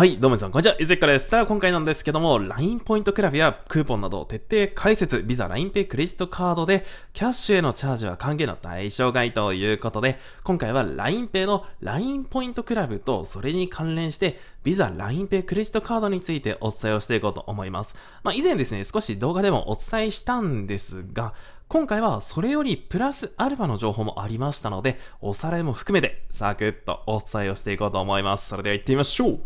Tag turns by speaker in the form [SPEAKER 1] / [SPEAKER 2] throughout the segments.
[SPEAKER 1] はい、どうも皆さん、こんにちは。ゆずきかです。さあ、今回なんですけども、LINE ポイントクラフやクーポンなどを徹底解説、Visa、LINEPay、クレジットカードで、キャッシュへのチャージは歓迎の対象外ということで、今回は LINEPay の LINE ポイントクラブと、それに関連して、Visa、LINEPay、クレジットカードについてお伝えをしていこうと思います。まあ、以前ですね、少し動画でもお伝えしたんですが、今回はそれよりプラスアルファの情報もありましたので、おさらいも含めて、サクッとお伝えをしていこうと思います。それでは行ってみましょう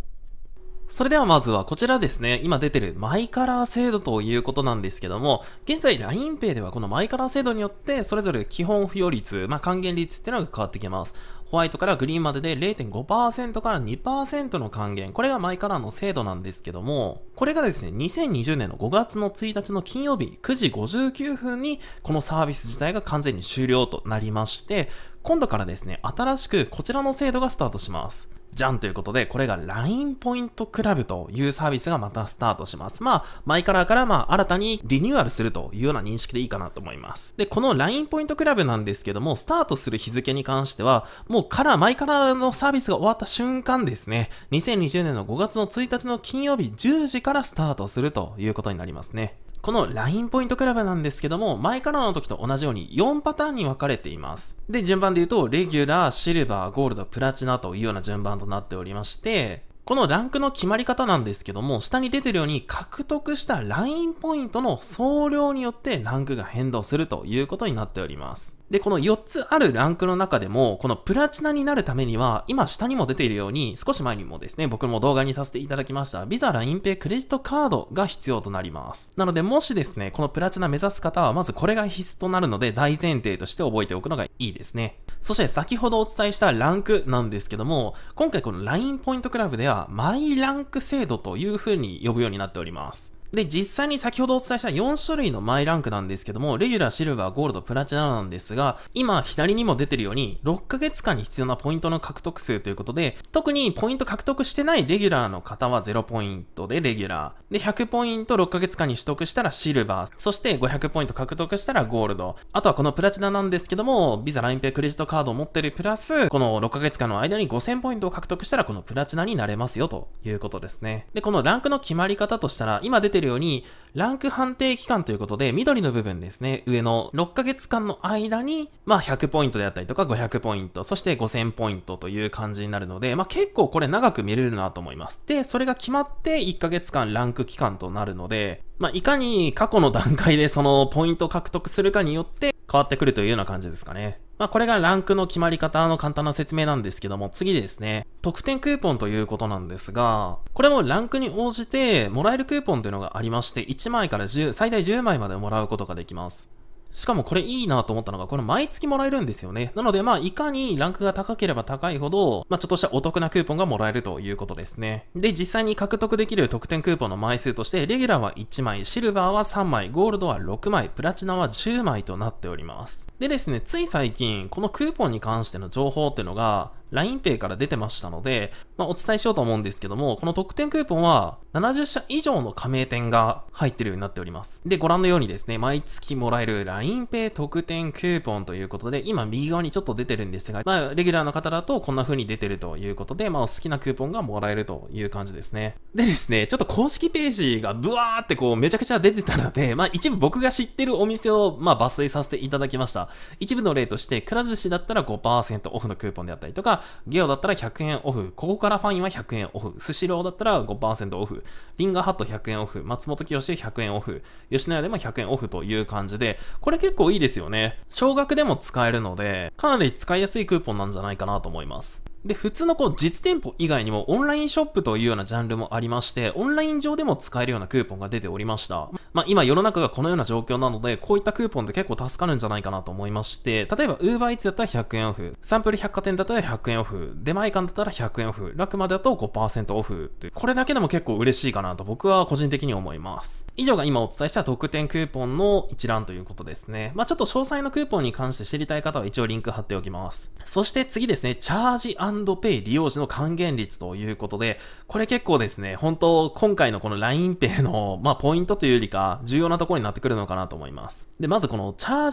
[SPEAKER 1] それではまずはこちらですね、今出てるマイカラー制度ということなんですけども、現在 LINEPay ではこのマイカラー制度によって、それぞれ基本付与率、まあ、還元率っていうのが変わってきます。ホワイトからグリーンまでで0.5%から2%の還元。これがマイカラーの制度なんですけども、これがですね、2020年の5月の1日の金曜日9時59分に、このサービス自体が完全に終了となりまして、今度からですね、新しくこちらの制度がスタートします。じゃんということで、これが LINE ポイントクラブというサービスがまたスタートします。まあ、マイカラーからまあ新たにリニューアルするというような認識でいいかなと思います。で、この LINE ポイントクラブなんですけども、スタートする日付に関しては、もうカラー、マイカラーのサービスが終わった瞬間ですね、2020年の5月の1日の金曜日10時からスタートするということになりますね。この LINE ポイントクラブなんですけども、前からの時と同じように4パターンに分かれています。で、順番で言うと、レギュラー、シルバー、ゴールド、プラチナというような順番となっておりまして、このランクの決まり方なんですけども、下に出てるように獲得した LINE ポイントの総量によってランクが変動するということになっております。で、この4つあるランクの中でも、このプラチナになるためには、今下にも出ているように、少し前にもですね、僕も動画にさせていただきました、ビザ LINEPay クレジットカードが必要となります。なので、もしですね、このプラチナ目指す方は、まずこれが必須となるので、大前提として覚えておくのがいいですね。そして先ほどお伝えしたランクなんですけども、今回この LINE ポイントクラブでは、マイランク制度という風に呼ぶようになっております。で、実際に先ほどお伝えした4種類のマイランクなんですけども、レギュラー、シルバー、ゴールド、プラチナなんですが、今左にも出てるように、6ヶ月間に必要なポイントの獲得数ということで、特にポイント獲得してないレギュラーの方は0ポイントでレギュラー。で、100ポイント6ヶ月間に取得したらシルバー。そして500ポイント獲得したらゴールド。あとはこのプラチナなんですけども、ビザ、ラインペイ、クレジットカードを持ってるプラス、この6ヶ月間の間に5000ポイントを獲得したらこのプラチナになれますよということですね。で、このランクの決まり方としたら、今出てるるように、ランク判定期間ということで、緑の部分ですね、上の6ヶ月間の間に、まあ100ポイントであったりとか500ポイント、そして5000ポイントという感じになるので、まあ結構これ長く見れるなと思います。で、それが決まって1ヶ月間ランク期間となるので、まあいかに過去の段階でそのポイントを獲得するかによって変わってくるというような感じですかね。まあ、これがランクの決まり方の簡単な説明なんですけども、次ですね、特典クーポンということなんですが、これもランクに応じてもらえるクーポンというのがありまして、1枚から10、最大10枚までもらうことができます。しかもこれいいなと思ったのが、この毎月もらえるんですよね。なので、まあ、いかにランクが高ければ高いほど、まあ、ちょっとしたお得なクーポンがもらえるということですね。で、実際に獲得できる特典クーポンの枚数として、レギュラーは1枚、シルバーは3枚、ゴールドは6枚、プラチナは10枚となっております。でですね、つい最近、このクーポンに関しての情報っていうのが、LINEPay から出てましたので、まあ、お伝えしようと思うんですけども、この特典クーポンは70社以上の加盟店が入ってるようになっております。で、ご覧のようにですね、毎月もらえる LINEPay 特典クーポンということで、今右側にちょっと出てるんですが、まあ、レギュラーの方だとこんな風に出てるということで、まあ、お好きなクーポンがもらえるという感じですね。でですね、ちょっと公式ページがブワーってこう、めちゃくちゃ出てたので、まあ、一部僕が知ってるお店を、まあ、抜粋させていただきました。一部の例として、くら寿司だったら5%オフのクーポンであったりとか、ゲオだったら100円オフ、ここからファインは100円オフ、スシローだったら5%オフ、リンガーハット100円オフ、松本清100円オフ、吉野家でも100円オフという感じで、これ結構いいですよね。少額でも使えるので、かなり使いやすいクーポンなんじゃないかなと思います。で、普通のこう実店舗以外にもオンラインショップというようなジャンルもありまして、オンライン上でも使えるようなクーポンが出ておりました。まあ今世の中がこのような状況なので、こういったクーポンって結構助かるんじゃないかなと思いまして、例えば UberEats だったら100円オフ、サンプル百貨店だったら100円オフ、出前館だったら100円オフ、楽までだと5%オフという、これだけでも結構嬉しいかなと僕は個人的に思います。以上が今お伝えした特典クーポンの一覧ということですね。まあちょっと詳細のクーポンに関して知りたい方は一応リンク貼っておきます。そして次ですね、チャージ l i n e 利用時の還元率ということで、これ結構ですね、本当今回のこの LINEPay の、まあ、ポイントというよりか、重要なところになってくるのかなと思います。で、まずこのチャー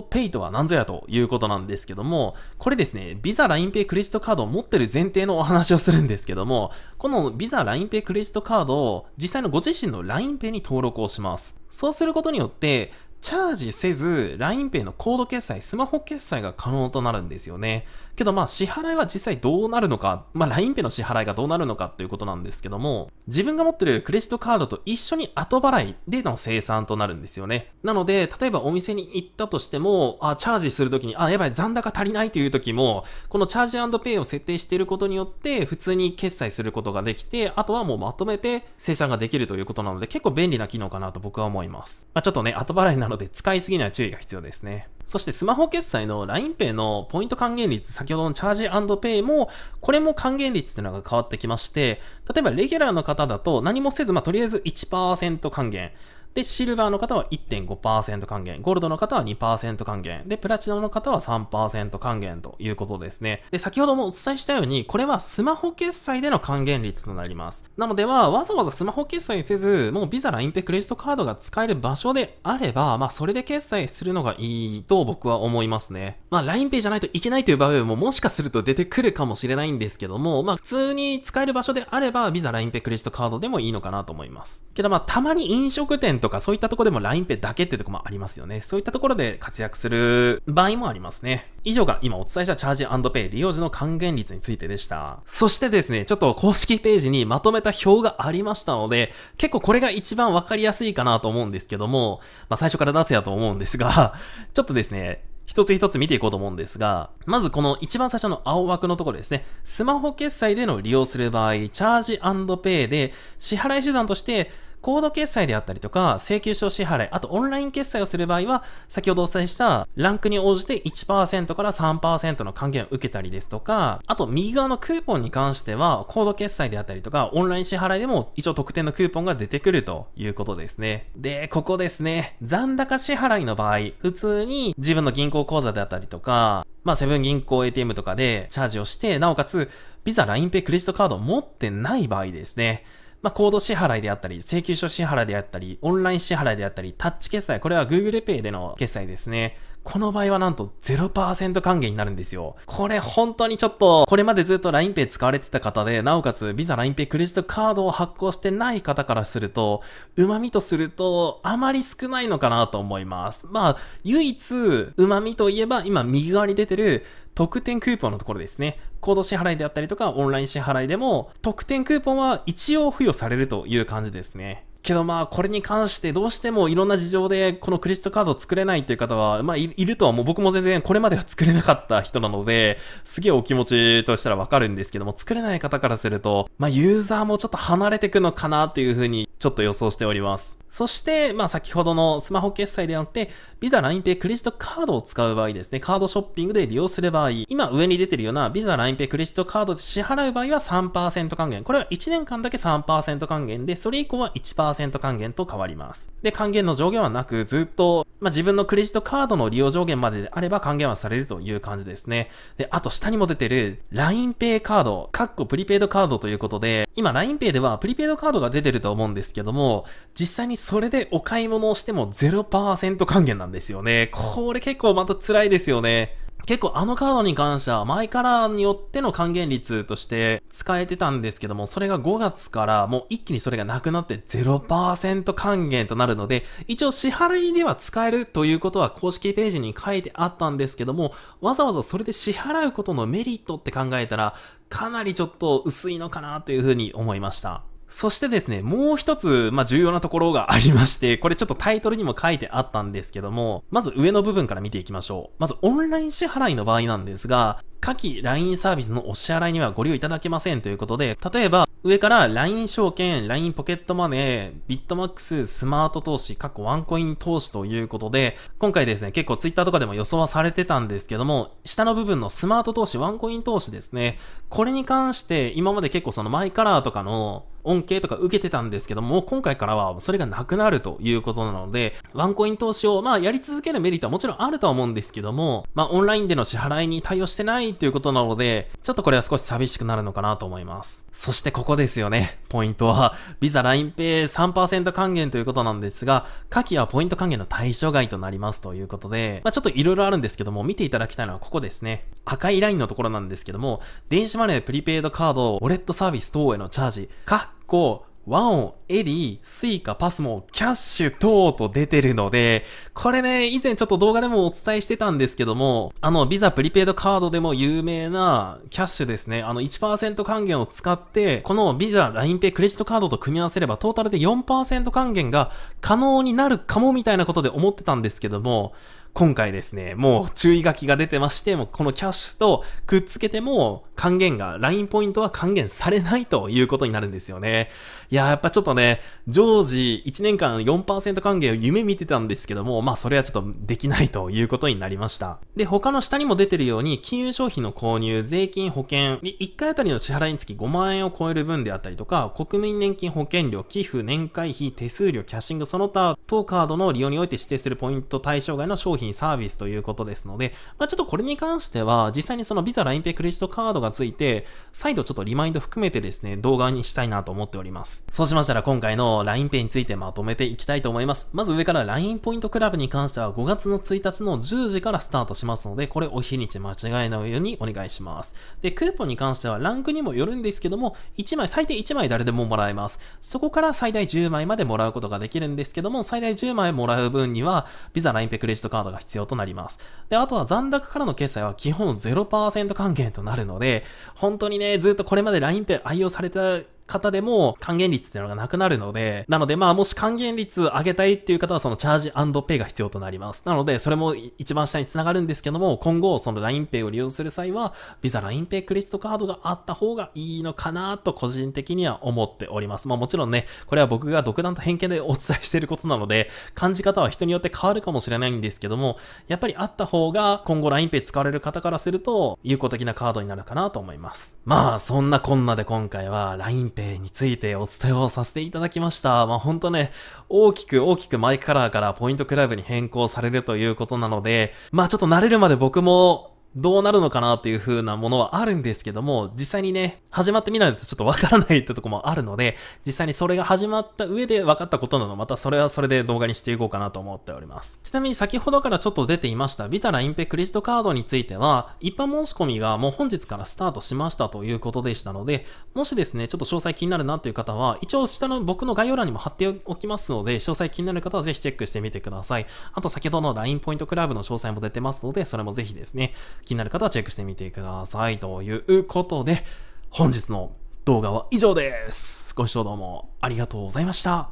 [SPEAKER 1] ジペイとは何ぞやということなんですけども、これですね、Visa、LINEPay、クレジットカードを持ってる前提のお話をするんですけども、この Visa、LINEPay、クレジットカードを実際のご自身の LINEPay に登録をします。そうすることによって、チャージせず LINEPay のコード決済、スマホ決済が可能となるんですよね。けどまあ支払いは実際どうなるのか、まあ LINEPay の支払いがどうなるのかということなんですけども、自分が持ってるクレジットカードと一緒に後払いでの生産となるんですよね。なので、例えばお店に行ったとしても、あ、チャージするときに、あ、やばい、残高足りないというときも、このチャージペイを設定していることによって、普通に決済することができて、あとはもうまとめて生産ができるということなので、結構便利な機能かなと僕は思います。まあちょっとね、後払いなのので使いすぎには注意が必要ですね。そしてスマホ決済の LINEPay のポイント還元率、先ほどのチャージペイも、これも還元率っていうのが変わってきまして、例えばレギュラーの方だと何もせず、まあ、とりあえず1%還元。で、シルバーの方は1.5%還元、ゴールドの方は2%還元、で、プラチナの方は3%還元ということですね。で、先ほどもお伝えしたように、これはスマホ決済での還元率となります。なのでは、わざわざスマホ決済せず、もう Visa、ンペ、n e クレジットカードが使える場所であれば、まあ、それで決済するのがいいと僕は思いますね。まあ、LINE Pay じゃないといけないという場合ももしかすると出てくるかもしれないんですけども、まあ、普通に使える場所であれば、Visa、LINE クレジットカードでもいいのかなと思います。けど、まあ、たまに飲食店ととかそういったとこでも LINEPay だけっていうとこもありますよね。そういったところで活躍する場合もありますね。以上が今お伝えしたチャージペイ利用時の還元率についてでした。そしてですね、ちょっと公式ページにまとめた表がありましたので、結構これが一番わかりやすいかなと思うんですけども、まあ最初から出せやと思うんですが、ちょっとですね、一つ一つ見ていこうと思うんですが、まずこの一番最初の青枠のところですね、スマホ決済での利用する場合、チャージペイで支払い手段としてコード決済であったりとか、請求書支払い、あとオンライン決済をする場合は、先ほどお伝えしたランクに応じて1%から3%の還元を受けたりですとか、あと右側のクーポンに関しては、コード決済であったりとか、オンライン支払いでも一応特典のクーポンが出てくるということですね。で、ここですね、残高支払いの場合、普通に自分の銀行口座であったりとか、まあ、セブン銀行 ATM とかでチャージをして、なおかつ、ビザ、ラインペイ、クレジットカードを持ってない場合ですね。まあ、コード支払いであったり、請求書支払いであったり、オンライン支払いであったり、タッチ決済、これは Google Pay での決済ですね。この場合はなんと0%還元になるんですよ。これ本当にちょっと、これまでずっと LINEPay 使われてた方で、なおかつ Visa LINEPay クレジットカードを発行してない方からすると、旨味とすると、あまり少ないのかなと思います。まあ、唯一、旨味といえば、今右側に出てる特典クーポンのところですね。コード支払いであったりとか、オンライン支払いでも、特典クーポンは一応付与されるという感じですね。けどまあ、これに関してどうしてもいろんな事情で、このクレジットカードを作れないっていう方は、まあ、いるとはもう僕も全然これまでは作れなかった人なので、すげえお気持ちとしたらわかるんですけども、作れない方からすると、まあ、ユーザーもちょっと離れてくのかなっていうふうに、ちょっと予想しております。そして、まあ、先ほどのスマホ決済ではなくて、ビザ、LINEPay、クレジットカードを使う場合ですね、カードショッピングで利用する場合、今上に出てるようなビザ、LINEPay、クレジットカードで支払う場合は3%還元。これは1年間だけ3%還元で、それ以降は1%還元と変わります。で、還元の上限はなく、ずっとまあ、自分のクレジットカードの利用上限までであれば還元はされるという感じですね。で、あと下にも出てる LINEPay カード、カッコプリペイドカードということで、今 LINEPay ではプリペイドカードが出てると思うんですけども、実際にそれでお買い物をしても0%還元なんですよね。これ結構また辛いですよね。結構あのカードに関しては前からによっての還元率として使えてたんですけども、それが5月からもう一気にそれがなくなって0%還元となるので、一応支払いでは使えるということは公式ページに書いてあったんですけども、わざわざそれで支払うことのメリットって考えたら、かなりちょっと薄いのかなというふうに思いました。そしてですね、もう一つ、まあ、重要なところがありまして、これちょっとタイトルにも書いてあったんですけども、まず上の部分から見ていきましょう。まずオンライン支払いの場合なんですが、下記 LINE サービスのお支払いにはご利用いただけませんということで、例えば、上から LINE 証券、LINE ポケットマネー、ビットマックス、スマート投資、過去ワンコイン投資ということで、今回ですね、結構 Twitter とかでも予想はされてたんですけども、下の部分のスマート投資、ワンコイン投資ですね、これに関して、今まで結構そのマイカラーとかの恩恵とか受けてたんですけども、今回からはそれがなくなるということなので、ワンコイン投資をまあやり続けるメリットはもちろんあるとは思うんですけども、まあオンラインでの支払いに対応してないということなので、ちょっとこれは少し寂しくなるのかなと思います。そしてここですよね。ポイントは、ビザ LINEPay3% 還元ということなんですが、下記はポイント還元の対象外となりますということで、まあちょっと色々あるんですけども、見ていただきたいのはここですね。赤いラインのところなんですけども、電子マネープリペイドカードウォレットサービス等へのチャージ、個、和ン、エリー、スイカ、パスモ、キャッシュ等と出てるので、これね、以前ちょっと動画でもお伝えしてたんですけども、あの、ビザプリペイドカードでも有名なキャッシュですね。あの1、1%還元を使って、このビザ、ラインペイ、クレジットカードと組み合わせれば、トータルで4%還元が可能になるかもみたいなことで思ってたんですけども、今回ですね、もう注意書きが出てまして、もうこのキャッシュとくっつけても還元が、LINE ポイントは還元されないということになるんですよね。いややっぱちょっとね、常時1年間4%還元を夢見てたんですけども、まあそれはちょっとできないということになりました。で、他の下にも出てるように、金融商品の購入、税金、保険、1回あたりの支払いにつき5万円を超える分であったりとか、国民年金保険料、寄付、年会費、手数料、キャッシング、その他、当カードの利用において指定するポイント対象外の商品品、サービスということですので、まあ、ちょっとこれに関しては、実際にその Visa、LINEPay、クレジットカードがついて、再度ちょっとリマインド含めてですね、動画にしたいなと思っております。そうしましたら今回の LINEPay についてまとめていきたいと思います。まず上から LINE ポイントクラブに関しては5月の1日の10時からスタートしますので、これお日にち間違いないようにお願いします。で、クーポンに関してはランクにもよるんですけども、1枚、最低1枚誰でももらえます。そこから最大10枚までもらうことができるんですけども、最大10枚もらう分には、Visa、LINEPay、クレジットカードがが必要となります。で、あとは残高からの決済は基本0%還元となるので、本当にね、ずっとこれまで l i n e p a 愛用されて方でも還元率っていうのがなくなるので、なのでまあもし還元率上げたいっていう方はそのチャージペイが必要となります。なのでそれも一番下に繋がるんですけども、今後その LINEPay を利用する際は、Visa LINEPay クレジットカードがあった方がいいのかなと個人的には思っております。まあもちろんね、これは僕が独断と偏見でお伝えしていることなので、感じ方は人によって変わるかもしれないんですけども、やっぱりあった方が今後 LINEPay 使われる方からすると有効的なカードになるかなと思います。まあそんなこんなで今回は l i n e ペイについてお伝えをさせていただきました。まあ、ほんとね、大きく大きくマイカラーからポイントクラブに変更されるということなので、まあちょっと慣れるまで僕もどうなるのかなっていう風なものはあるんですけども、実際にね、始まってみないとちょっとわからないってとこもあるので、実際にそれが始まった上で分かったことなのまたそれはそれで動画にしていこうかなと思っております。ちなみに先ほどからちょっと出ていました、ビザラインペクレジットカードについては、一般申し込みがもう本日からスタートしましたということでしたので、もしですね、ちょっと詳細気になるなという方は、一応下の僕の概要欄にも貼っておきますので、詳細気になる方はぜひチェックしてみてください。あと先ほどの LINE ポイントクラブの詳細も出てますので、それもぜひですね、気になる方はチェックしてみてください。ということで、本日の動画は以上です。ご視聴どうもありがとうございました。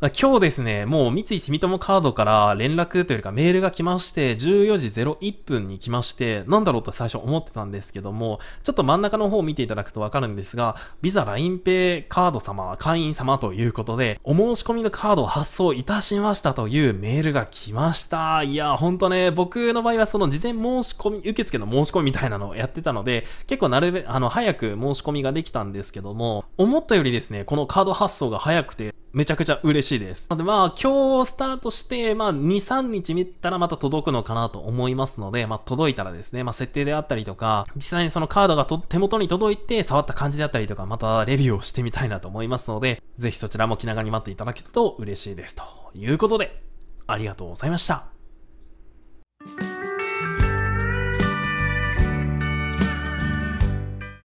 [SPEAKER 1] 今日ですね、もう三井住友カードから連絡というかメールが来まして、14時01分に来まして、なんだろうと最初思ってたんですけども、ちょっと真ん中の方を見ていただくとわかるんですが、ビザラインペイカード様、会員様ということで、お申し込みのカードを発送いたしましたというメールが来ました。いや、ほんとね、僕の場合はその事前申し込み、受付の申し込みみたいなのをやってたので、結構なるべ、あの、早く申し込みができたんですけども、思ったよりですね、このカード発送が早くて、めちゃくちゃ嬉しいです。なのでまあ今日スタートして、まあ2、3日見たらまた届くのかなと思いますので、まあ届いたらですね、まあ設定であったりとか、実際にそのカードが手元に届いて触った感じであったりとか、またレビューをしてみたいなと思いますので、ぜひそちらも気長に待っていただけると嬉しいです。ということで、ありがとうございました。